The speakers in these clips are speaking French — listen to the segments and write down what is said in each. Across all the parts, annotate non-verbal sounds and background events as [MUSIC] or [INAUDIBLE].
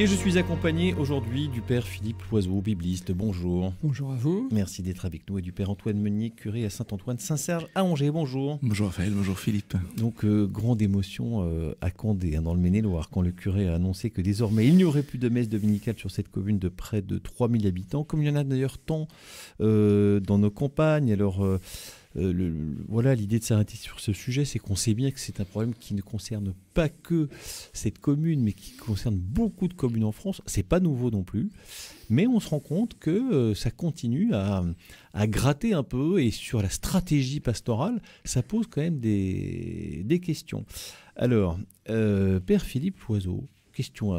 Et je suis accompagné aujourd'hui du père Philippe Loiseau, bibliste. Bonjour. Bonjour à vous. Merci d'être avec nous et du père Antoine Meunier, curé à Saint-Antoine-Saint-Serge à Angers. Bonjour. Bonjour Raphaël, bonjour Philippe. Donc euh, grande émotion euh, à Condé, hein, dans le Maine-et-Loire, quand le curé a annoncé que désormais il n'y aurait plus de messe dominicale sur cette commune de près de 3000 habitants, comme il y en a d'ailleurs tant euh, dans nos campagnes. Alors euh, voilà, l'idée de s'arrêter sur ce sujet, c'est qu'on sait bien que c'est un problème qui ne concerne pas que cette commune, mais qui concerne beaucoup de communes en France. C'est pas nouveau non plus, mais on se rend compte que euh, ça continue à, gratter un peu et sur la stratégie pastorale, ça pose quand même des, questions. Alors, euh, Père Philippe Loiseau, question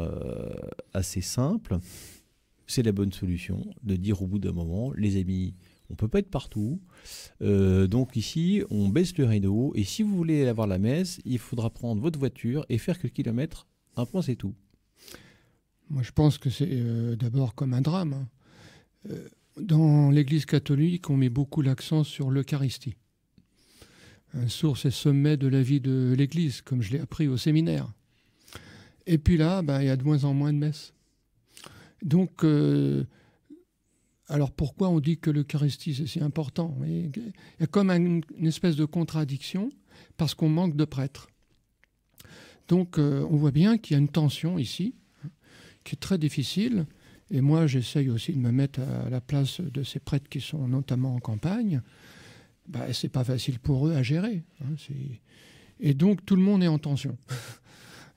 assez simple. C'est la bonne solution de dire au bout d'un moment, les amis, on peut pas être partout. Euh, donc ici, on baisse le rideau. Et si vous voulez avoir la messe, il faudra prendre votre voiture et faire quelques kilomètres. Un point, c'est tout. Moi, je pense que c'est euh, d'abord comme un drame. Hein. Euh, dans l'Église catholique, on met beaucoup l'accent sur l'Eucharistie. Un source et sommet de la vie de l'Église, comme je l'ai appris au séminaire. Et puis là, ben, il y a de moins en moins de messes. Donc, alors pourquoi on dit que l'Eucharistie, c'est si important Il y a comme une, espèce de contradiction parce qu'on manque de prêtres. Donc euh, on voit bien qu'il y a une tension ici hein, qui est très difficile. Et moi, j'essaye aussi de me mettre à la place de ces prêtres qui sont notamment en campagne. Ce bah, c'est pas facile pour eux à gérer. Hein, et donc tout le monde est en tension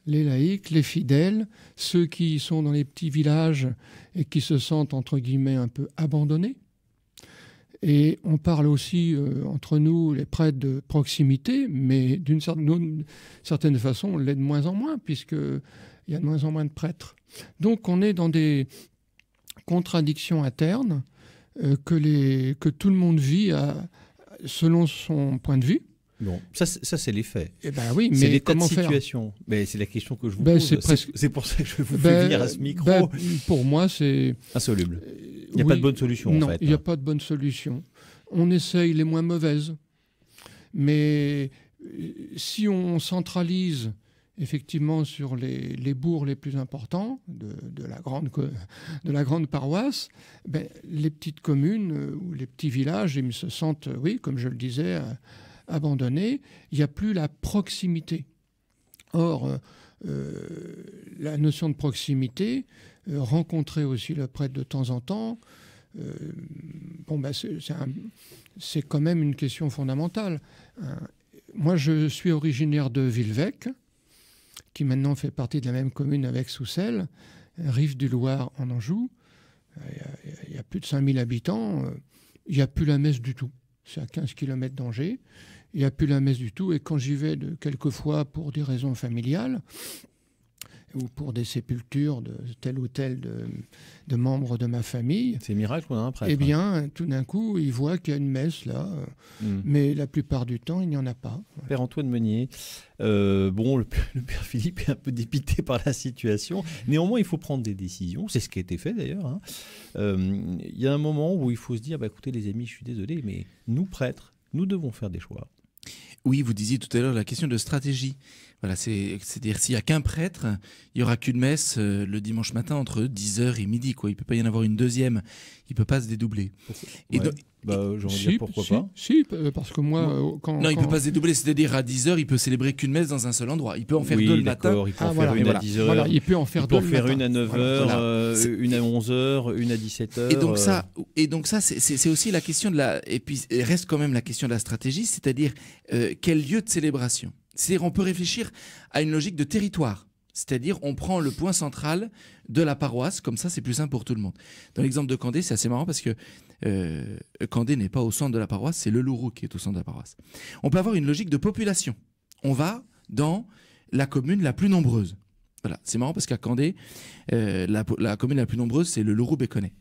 les laïcs, les fidèles, ceux qui sont dans les petits villages et qui se sentent entre guillemets un peu abandonnés. Et on parle aussi euh, entre nous, les prêtres de proximité, mais d'une certaine, façon, on l'est de moins en moins, puisqu'il y a de moins en moins de prêtres. Donc on est dans des contradictions internes euh, que, tout le monde vit euh, selon son point de vue. Bon, ça, c'est l'effet. faits. Eh ben oui, mais l'état de situation. Mais c'est la question que je vous ben, pose. C'est pour ça que je vous ben, venir à ce ben, micro. pour moi, c'est insoluble. Euh, il n'y a pas de bonne solution. Non, il n'y a hein. pas de bonne solution. On essaye les moins mauvaises, mais euh, si on centralise effectivement sur les, bourgs les plus importants de, la, grande, de la grande paroisse, les petites communes euh, ou les petits villages, ils se sentent, oui, comme je le disais Abandonné, il n'y a plus la proximité. Or, euh, euh, la notion de proximité, euh, rencontrer aussi le prêtre de temps en temps, bon, ben, c'est quand même une question fondamentale. moi, je suis originaire de Villevec, qui maintenant fait partie de la même commune avec Soussel, rive du Loir en Anjou. Il y a, il y a plus de 5000 habitants, il n'y a plus la messe du tout c'est à 15 km d'Angers. Il n'y a plus la messe du tout. Et quand j'y vais de quelquefois pour des raisons familiales, ou pour des sépultures de tel ou tel de, de membres de ma famille. C'est miracle qu'on a un prêtre. Eh hein. bien, tout d'un coup, il voit qu'il y a une messe là, euh, hmm. mais la plupart du temps, il n'y en a pas. Père Antoine Meunier, euh, bon, [LAUGHS] le, père Philippe est un peu dépité par la situation. Néanmoins, il faut prendre des décisions. C'est ce qui a été fait d'ailleurs. Hein. Euh, il y a un moment où il faut se dire, bah, écoutez les amis, je suis désolé, mais nous prêtres, nous devons faire des choix. Oui, vous disiez tout à l'heure la question de stratégie. Voilà, c'est-à-dire s'il n'y a qu'un prêtre, il n'y aura qu'une messe euh, le dimanche matin entre 10h et midi. Quoi. Il ne peut pas y en avoir une deuxième. Il ne peut pas se dédoubler. Bah, euh, pourquoi et donc, pourquoi pas. Si, euh, parce que moi, quand. Non, il ne peut pas se dédoubler. C'est-à-dire à 10h, il peut célébrer qu'une messe dans un seul endroit. Il peut en faire deux le matin. Ah, il peut en faire voilà. une à faire, une à 9h, une à 11h, une à 17h. Et donc, ça, et donc ça, c'est aussi la question de la. Et puis, reste quand même la question de la stratégie, c'est-à-dire quel lieu de célébration on peut réfléchir à une logique de territoire. C'est-à-dire, on prend le point central de la paroisse, comme ça, c'est plus simple pour tout le monde. Dans l'exemple de Candé, c'est assez marrant parce que euh, Candé n'est pas au centre de la paroisse, c'est le Lourou qui est au centre de la paroisse. On peut avoir une logique de population. On va dans la commune la plus nombreuse. Voilà, c'est marrant parce qu'à Candé, euh, la, commune la plus nombreuse, c'est le lourou béconnet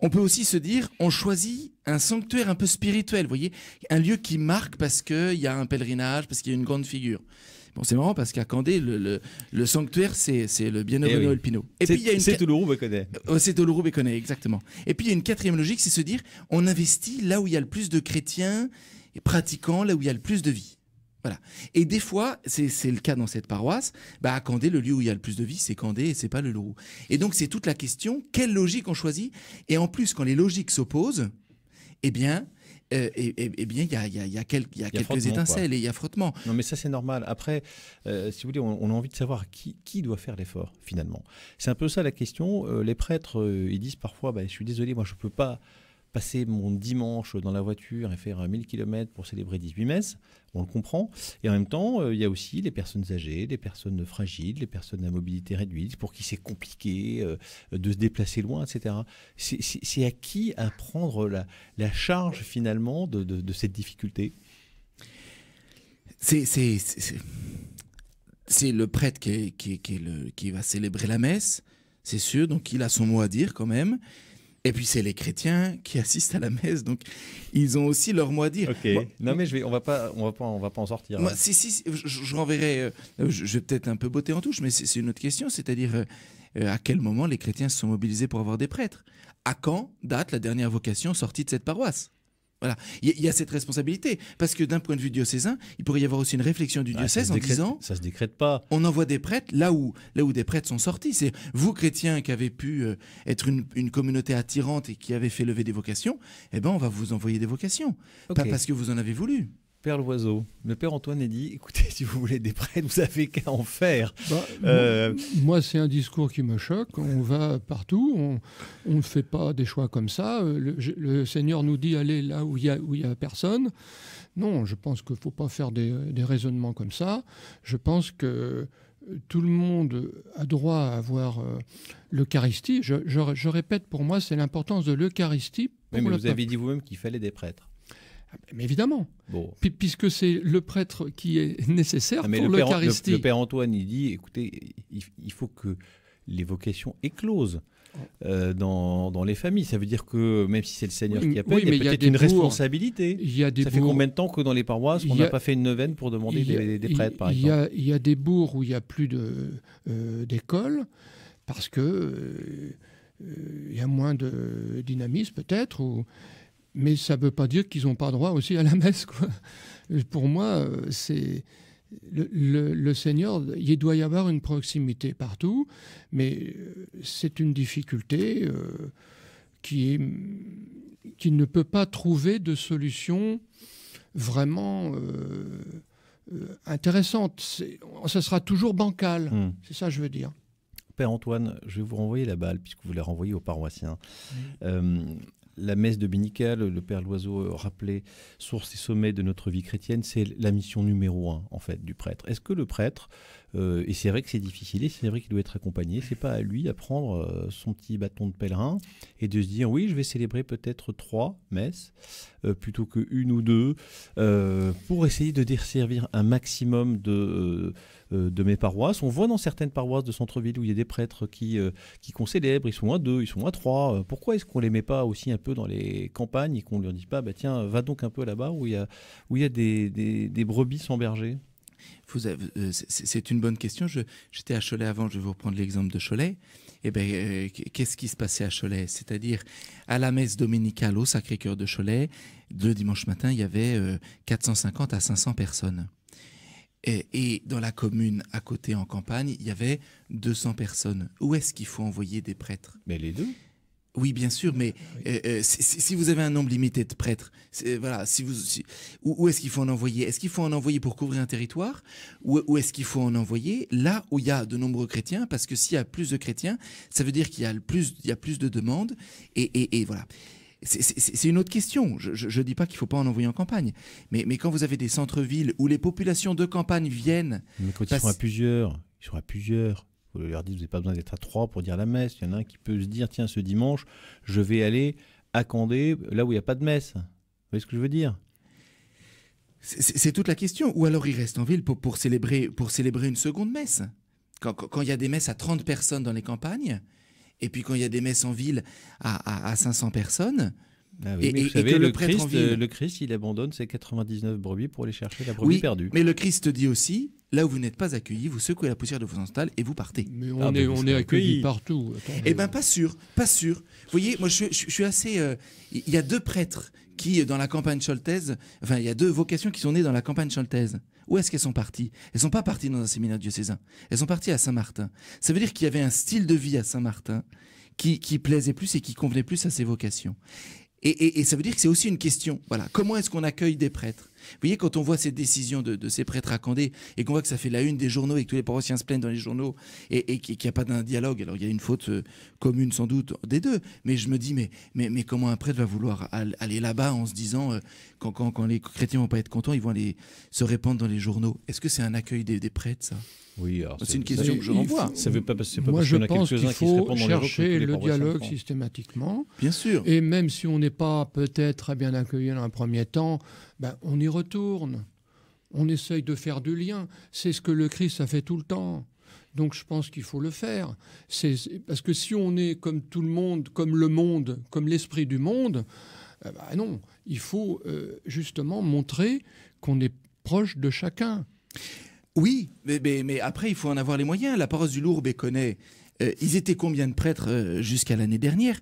on peut aussi se dire, on choisit un sanctuaire un peu spirituel, voyez, un lieu qui marque parce qu'il y a un pèlerinage, parce qu'il y a une grande figure. Bon, c'est marrant parce qu'à Candé, le, sanctuaire, c'est le bienheureux eh Noël Et puis il y a une c'est Béconnet. Euh, c'est exactement. Et puis il y a une quatrième logique, c'est se dire, on investit là où il y a le plus de chrétiens et pratiquants, là où il y a le plus de vie. Voilà. Et des fois, c'est le cas dans cette paroisse, bah à Candé, le lieu où il y a le plus de vie, c'est Candé et c'est pas le Loup. Et donc, c'est toute la question, quelle logique on choisit Et en plus, quand les logiques s'opposent, eh bien, euh, eh, eh, eh bien, il y a, y quelques étincelles et il y a frottement. Non, mais ça, c'est normal. Après, euh, si vous voulez, on, a envie de savoir qui, doit faire l'effort, finalement. C'est un peu ça la question. Euh, les prêtres, ils disent parfois bah, Je suis désolé, moi, je ne peux pas passer mon dimanche dans la voiture et faire 1000 euh, km pour célébrer 18 messes, on le comprend. Et en même temps, euh, il y a aussi les personnes âgées, les personnes fragiles, les personnes à mobilité réduite, pour qui c'est compliqué euh, de se déplacer loin, etc. C'est à qui à prendre la, charge finalement de, cette difficulté C'est le prêtre qui, qui va célébrer la messe, c'est sûr, donc il a son mot à dire quand même. Et puis c'est les chrétiens qui assistent à la messe, donc ils ont aussi leur mot à dire. non mais je vais, on va pas, on va pas, on va pas en sortir. Moi, hein. Si si, je, renverrai. Euh, je, vais peut-être un peu botter en touche, mais c'est une autre question, c'est-à-dire euh, euh, à quel moment les chrétiens se sont mobilisés pour avoir des prêtres À quand date la dernière vocation sortie de cette paroisse voilà. Il y, a cette responsabilité. Parce que d'un point de vue diocésain, il pourrait y avoir aussi une réflexion du ah, diocèse en disant. Ça se décrète pas. On envoie des prêtres là où, là où des prêtres sont sortis. C'est vous, chrétiens, qui avez pu euh, être une, une, communauté attirante et qui avez fait lever des vocations, eh ben, on va vous envoyer des vocations. Pas parce que vous en avez voulu. Père Loiseau, le père Antoine a dit écoutez, [LAUGHS] si vous voulez des prêtres, vous avez qu'à en faire. Bah, euh, moi, c'est un discours qui me choque. On va partout, on ne fait pas des choix comme ça. Euh, le, Seigneur nous dit allez là où il n'y a, y a personne. Non, je pense qu'il ne faut pas faire des, raisonnements comme ça. Je pense que euh, tout le monde a droit à avoir l'Eucharistie. Je, répète, pour moi, c'est l'importance de l'Eucharistie mais vous avez dit vous-même qu'il fallait des prêtres. Mais évidemment, puisque c'est le prêtre qui est [LAUGHS] nécessaire ah, pour l'Eucharistie. Le, le, père Antoine, il dit, écoutez, il, faut que les vocations éclosent. Oh. Euh, dans, les familles. Ça veut dire que même si c'est le Seigneur qui appelle, il y a peut-être une responsabilité. Il y a des ça fait combien de temps que dans les paroisses, on n'a pas fait une neuvaine pour demander des, prêtres, par exemple Il y a, il y a des bourgs où il n'y a plus euh, d'école parce qu'il euh, y a moins de dynamisme peut-être mais ça ne veut pas dire qu'ils n'ont pas droit aussi à la messe. Quoi. Pour moi, euh, c'est le, Seigneur, il doit y avoir une proximité partout, mais euh, c'est une difficulté euh, qui, qui ne peut pas trouver de solution vraiment intéressante. Ça sera toujours bancal, hmm. c'est ça que je veux dire. Père Antoine, je vais vous renvoyer la balle puisque vous la renvoyez aux paroissiens. Mmh la messe dominicale, le Père Loiseau euh, rappelait source et sommet de notre vie chrétienne, c'est la mission numéro un en fait du prêtre. Est-ce que le prêtre, euh, et c'est vrai que c'est difficile, et c'est vrai qu'il doit être accompagné, c'est pas à lui à prendre euh, son petit bâton de pèlerin et de se dire oui, je vais célébrer peut-être trois messes euh, plutôt qu'une ou deux, euh, pour essayer de desservir un maximum de, euh, de mes paroisses. On voit dans certaines paroisses de centre-ville où il y a des prêtres qui, qui qu'on ils sont à deux, ils sont à trois. Pourquoi est-ce qu'on les met pas aussi un peu dans les campagnes et qu'on ne leur dit pas, bah, tiens, va donc un peu là-bas où il y a, où il y a des, des, des brebis sans berger c'est une bonne question. J'étais à Cholet avant, je vais vous reprendre l'exemple de Cholet eh ben, euh, qu'est-ce qui se passait à Cholet C'est-à-dire, à la messe dominicale au Sacré-Cœur de Cholet, le dimanche matin, il y avait 450 euh, à 500 personnes. Et, et, dans la commune à côté, en campagne, il y avait 200 personnes. Où est-ce qu'il faut envoyer des prêtres Mais les deux oui, bien sûr, mais ah euh, euh, si, vous avez un nombre limité de prêtres, voilà, si vous, où, est-ce qu'il faut en envoyer Est-ce qu'il faut en envoyer pour couvrir un territoire Ou, est-ce qu'il faut en envoyer là où il y a de nombreux chrétiens Parce que s'il y a plus de chrétiens, ça veut dire qu'il y, a plus, y plus de demandes. Et, voilà. C'est une autre question. Je ne dis pas qu'il ne faut pas en envoyer en campagne. Mais, quand vous avez des centres-villes où les populations de campagne viennent... Mais quand ils sont à plusieurs, ils sont plusieurs. Vous leur dites, vous n'avez pas besoin d'être à trois pour dire la messe. Il y en a un qui peut se dire, tiens, ce dimanche, je vais aller à Condé là où il n'y a pas de messe. Vous voyez ce que je veux dire C'est toute la question. Ou alors il reste en ville pour, célébrer, pour célébrer une seconde messe. Quand il y a des messes à 30 personnes dans les campagnes, et puis quand il y a des messes en ville à, à 500 personnes, ah et, le, Christ, euh, le Christ, il abandonne ses 99 brebis pour aller chercher la brebis oui, perdue. Mais le Christ dit aussi là où vous n'êtes pas accueillis, vous secouez la poussière de vos installes et vous partez. Mais on ah, est, on est accueillis partout. eh bien, pas sûr, pas sûr. Vous voyez, moi, je, suis assez. Euh, il y a deux prêtres qui, dans la campagne choltaise, enfin, il y a deux vocations qui sont nées dans la campagne choltaise. Où est-ce qu'elles sont parties Elles sont pas parties dans un séminaire diocésain. Elles sont parties à Saint-Martin. Ça veut dire qu'il y avait un style de vie à Saint-Martin qui, qui plaisait plus et qui convenait plus à ses vocations. Et, ça veut dire que c'est aussi une question. Voilà, comment est-ce qu'on accueille des prêtres vous voyez, quand on voit ces décisions de, ces prêtres à Candé et qu'on voit que ça fait la une des journaux et que tous les paroissiens se plaignent dans les journaux et, qu'il n'y a pas d'un dialogue, alors il y a une faute euh, commune sans doute des deux, mais je me dis, mais, mais, mais comment un prêtre va vouloir aller là-bas en se disant, euh, quand, quand, quand, les chrétiens vont pas être contents, ils vont aller se répandre dans les journaux Est-ce que c'est un accueil des, des prêtres, ça oui, c'est une question que je renvoie. Ça veut pas, pas Moi, je pense qu'il faut chercher le dialogue systématiquement. Bien sûr. Et même si on n'est pas peut-être très bien accueilli dans un premier temps, ben, on y retourne. On essaye de faire du lien. C'est ce que le Christ a fait tout le temps. Donc je pense qu'il faut le faire. parce que si on est comme tout le monde, comme le monde, comme l'esprit du monde, eh ben non, il faut euh, justement montrer qu'on est proche de chacun. Oui, mais, après il faut en avoir les moyens. La paroisse du Lourdes connaît. Euh, ils étaient combien de prêtres euh, jusqu'à l'année dernière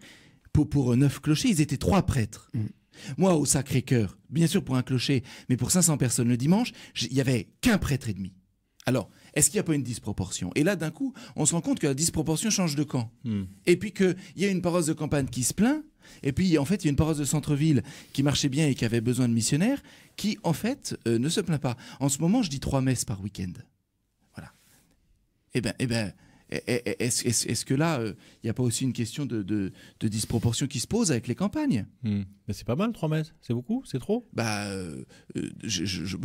pour, neuf clochers Ils étaient trois prêtres. Mm. Moi, au Sacré-Cœur, bien sûr pour un clocher, mais pour 500 personnes le dimanche, il n'y avait qu'un prêtre et demi. Alors, est-ce qu'il n'y a pas une disproportion Et là, d'un coup, on se rend compte que la disproportion change de camp. Hmm. Et puis qu'il y a une paroisse de campagne qui se plaint, et puis en fait, il y a une paroisse de centre-ville qui marchait bien et qui avait besoin de missionnaires, qui en fait euh, ne se plaint pas. En ce moment, je dis trois messes par week-end. Voilà. Eh bien, eh ben, eh, eh, eh, est-ce que là, euh, il n'y a pas aussi une question de, disproportion qui se pose avec les campagnes hmm. Mais c'est pas mal, 3 messes. C'est beaucoup C'est trop Bah, euh, euh, je, je,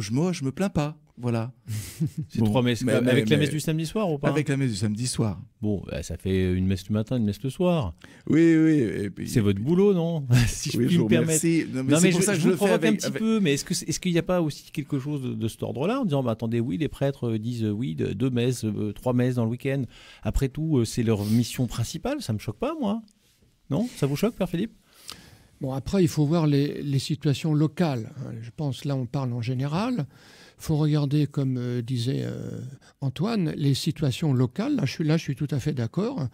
me plains pas. Voilà. [LAUGHS] c'est 3 messes. Mais, avec la messe du samedi soir ou pas Avec la messe du samedi soir. Bon, bah, ça fait une messe le matin, une messe le soir. Oui, oui. C'est votre boulot, non [LAUGHS] Si je oui, me permettre. Non, mais, je, le fais un petit peu. Mais est-ce qu'il n'y a pas aussi quelque chose de, cet ordre-là En disant, bah, attendez, oui, les prêtres disent, oui, deux messes, trois messes dans le week-end. Après tout, euh, c'est leur mission principale, ça me choque pas, moi. Non Ça vous choque, Père Philippe Bon, après, il faut voir les, situations locales. Hein. Je pense, là, on parle en général. Il faut regarder, comme euh, disait euh, Antoine, les situations locales. Là, je suis, tout à fait d'accord.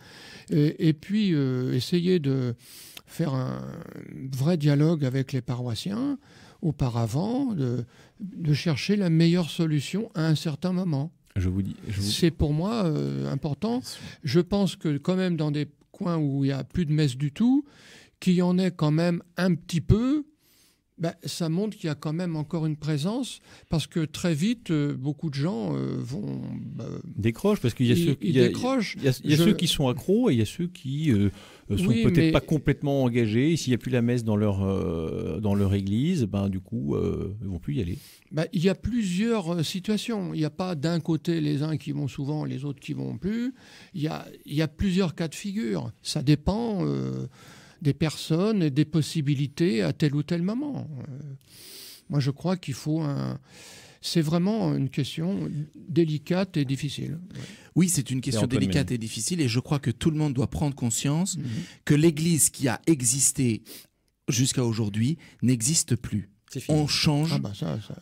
Et, puis, essayer de faire un vrai dialogue avec les paroissiens auparavant, de chercher la meilleure solution à un certain moment vous dis. C'est pour moi euh, important. Je pense que quand même dans des coins où il n'y a plus de messe du tout, qu'il y en ait quand même un petit peu, ben, ça montre qu'il y a quand même encore une présence, parce que très vite, euh, beaucoup de gens euh, vont décroche parce qu'il y a, ceux, il y a, y a, ceux qui sont accros et il y a ceux qui ne euh, sont peut-être pas complètement engagés. S'il n'y a plus la messe dans leur euh, dans leur église, ben du coup ils euh, ils vont plus y aller. Bah, il y a plusieurs situations. Il n'y a pas d'un côté les uns qui vont souvent, les autres qui vont plus. Il y a il y a plusieurs cas de figure. Ça dépend des personnes et des possibilités à tel ou tel moment. moi je crois qu'il faut un c'est vraiment une question délicate et difficile. Oui, c'est une question délicate et difficile et je crois que tout le monde doit prendre conscience mhm. que l'Église qui a existé jusqu'à aujourd'hui n'existe plus. On change, ah bah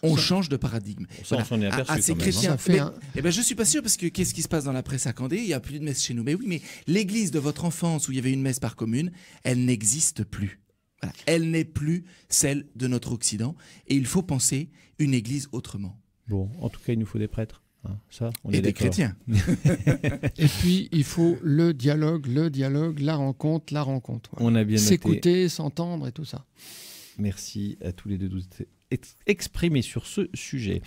on change de paradigme. C'est chrétien. est ben je suis pas sûr parce que qu'est-ce qui se passe dans la presse à Candé Il n'y a plus de messe chez nous. Mais oui, mais l'église de votre enfance où il y avait une messe par commune, elle n'existe plus. Elle n'est plus celle de notre Occident et il faut penser une Église autrement. Bon, en tout cas, il nous faut des prêtres. Hein. ça, et des chrétiens. [LAUGHS] et puis, il faut le dialogue, le dialogue, la rencontre, la rencontre. On a bien S'écouter, s'entendre et tout ça. Merci à tous les deux d'être exprimés sur ce sujet.